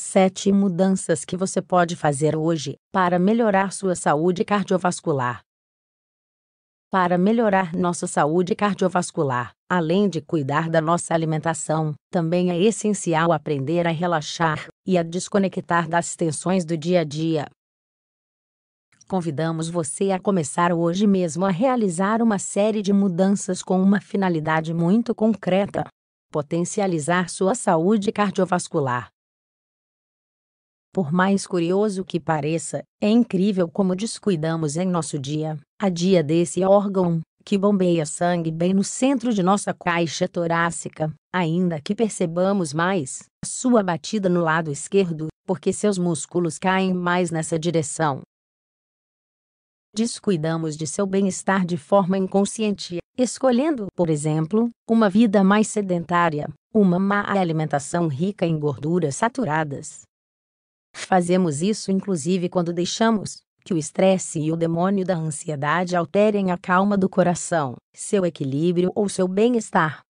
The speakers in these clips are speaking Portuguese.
Sete mudanças que você pode fazer hoje para melhorar sua saúde cardiovascular. Para melhorar nossa saúde cardiovascular, além de cuidar da nossa alimentação, também é essencial aprender a relaxar e a desconectar das tensões do dia a dia. Convidamos você a começar hoje mesmo a realizar uma série de mudanças com uma finalidade muito concreta: potencializar sua saúde cardiovascular por mais curioso que pareça, é incrível como descuidamos em nosso dia a dia desse órgão, que bombeia sangue bem no centro de nossa caixa torácica, ainda que percebamos mais sua batida no lado esquerdo, porque seus músculos caem mais nessa direção. Descuidamos de seu bem-estar de forma inconsciente, escolhendo, por exemplo, uma vida mais sedentária, uma má alimentação rica em gorduras saturadas, Fazemos isso inclusive quando deixamos que o estresse e o demônio da ansiedade alterem a calma do coração, seu equilíbrio ou seu bem-estar.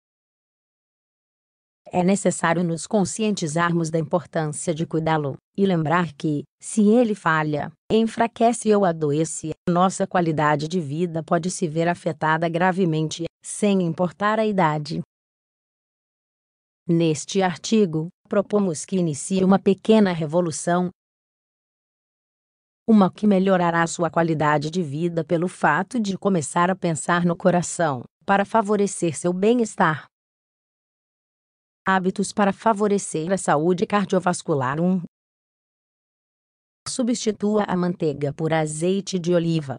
É necessário nos conscientizarmos da importância de cuidá-lo e lembrar que, se ele falha, enfraquece ou adoece, nossa qualidade de vida pode se ver afetada gravemente, sem importar a idade, Neste artigo, propomos que inicie uma pequena revolução. Uma que melhorará sua qualidade de vida pelo fato de começar a pensar no coração, para favorecer seu bem-estar. Hábitos para favorecer a saúde cardiovascular 1. Substitua a manteiga por azeite de oliva.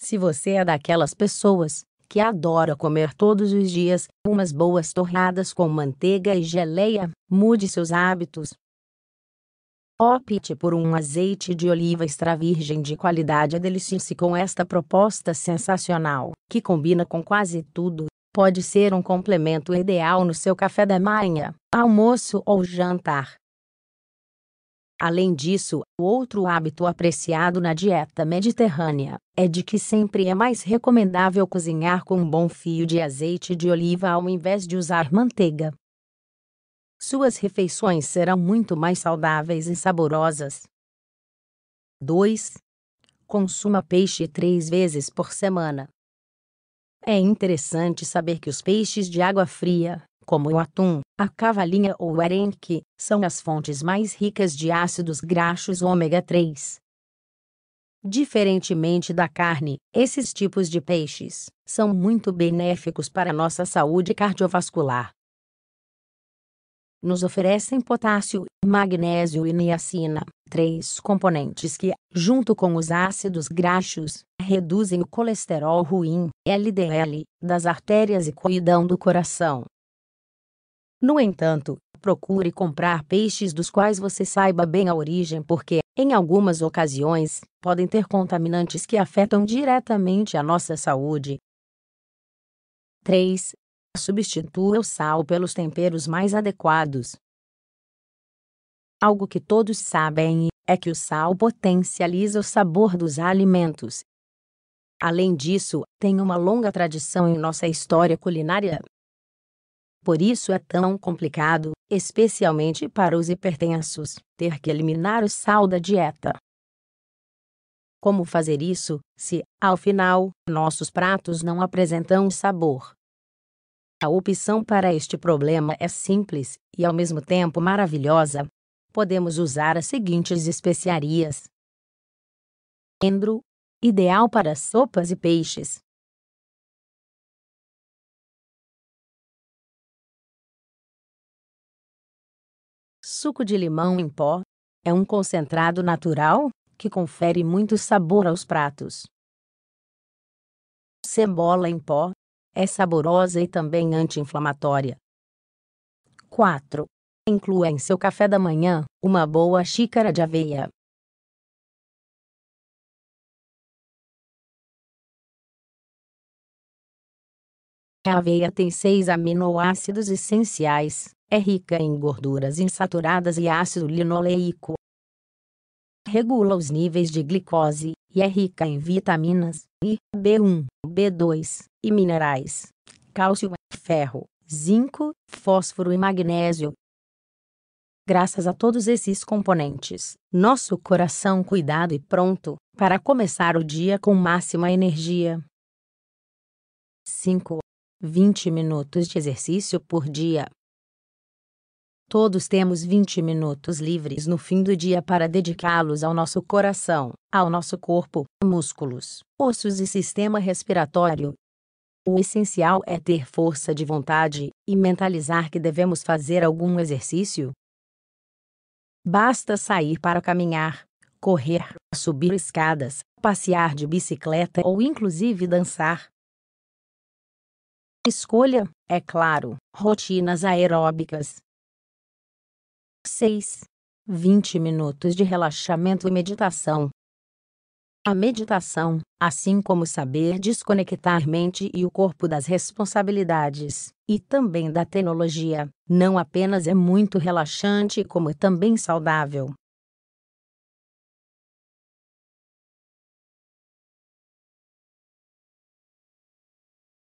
Se você é daquelas pessoas que adora comer todos os dias umas boas torradas com manteiga e geleia, mude seus hábitos. Opte por um azeite de oliva extra virgem de qualidade é e delicie-se com esta proposta sensacional, que combina com quase tudo. Pode ser um complemento ideal no seu café da manhã, almoço ou jantar. Além disso, outro hábito apreciado na dieta mediterrânea é de que sempre é mais recomendável cozinhar com um bom fio de azeite de oliva ao invés de usar manteiga. Suas refeições serão muito mais saudáveis e saborosas. 2. Consuma peixe três vezes por semana. É interessante saber que os peixes de água fria, como o atum, a cavalinha ou o arenque, são as fontes mais ricas de ácidos graxos ômega 3. Diferentemente da carne, esses tipos de peixes são muito benéficos para a nossa saúde cardiovascular. Nos oferecem potássio, magnésio e niacina, três componentes que, junto com os ácidos graxos, reduzem o colesterol ruim, LDL, das artérias e coidão do coração, no entanto, procure comprar peixes dos quais você saiba bem a origem, porque, em algumas ocasiões, podem ter contaminantes que afetam diretamente a nossa saúde. 3. Substitua o sal pelos temperos mais adequados. Algo que todos sabem é que o sal potencializa o sabor dos alimentos. Além disso, tem uma longa tradição em nossa história culinária, por isso é tão complicado, especialmente para os hipertensos, ter que eliminar o sal da dieta. Como fazer isso, se, ao final, nossos pratos não apresentam sabor? A opção para este problema é simples e, ao mesmo tempo, maravilhosa. Podemos usar as seguintes especiarias: endro ideal para sopas e peixes. Suco de limão em pó é um concentrado natural que confere muito sabor aos pratos. Cebola em pó é saborosa e também anti-inflamatória. 4. Inclua em seu café da manhã uma boa xícara de aveia. A aveia tem seis aminoácidos essenciais, é rica em gorduras insaturadas e ácido linoleico. Regula os níveis de glicose e é rica em vitaminas I, B1, B2 e minerais, cálcio, ferro, zinco, fósforo e magnésio. Graças a todos esses componentes, nosso coração cuidado e pronto para começar o dia com máxima energia. 5. 20 minutos de exercício por dia. Todos temos 20 minutos livres no fim do dia para dedicá-los ao nosso coração, ao nosso corpo, músculos, ossos e sistema respiratório. O essencial é ter força de vontade e mentalizar que devemos fazer algum exercício. Basta sair para caminhar, correr, subir escadas, passear de bicicleta ou inclusive dançar. Escolha, é claro, rotinas aeróbicas, 6. 20 minutos de relaxamento e meditação. A meditação, assim como saber desconectar mente e o corpo das responsabilidades, e também da tecnologia, não apenas é muito relaxante como é também saudável.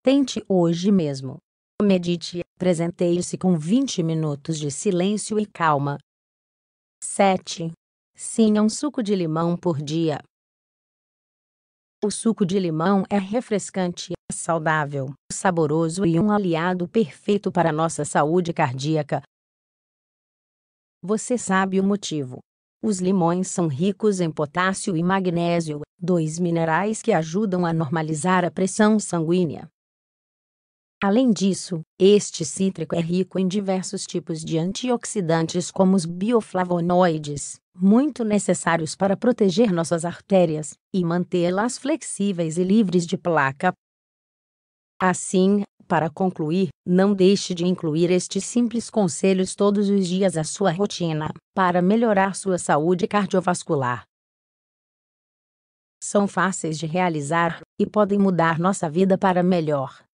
Tente hoje mesmo. Medite Presenteie-se com 20 minutos de silêncio e calma. 7. Sim, é um suco de limão por dia. O suco de limão é refrescante, é saudável, saboroso e um aliado perfeito para nossa saúde cardíaca. Você sabe o motivo. Os limões são ricos em potássio e magnésio, dois minerais que ajudam a normalizar a pressão sanguínea. Além disso, este cítrico é rico em diversos tipos de antioxidantes como os bioflavonoides, muito necessários para proteger nossas artérias e mantê-las flexíveis e livres de placa. Assim, para concluir, não deixe de incluir estes simples conselhos todos os dias à sua rotina, para melhorar sua saúde cardiovascular. São fáceis de realizar e podem mudar nossa vida para melhor.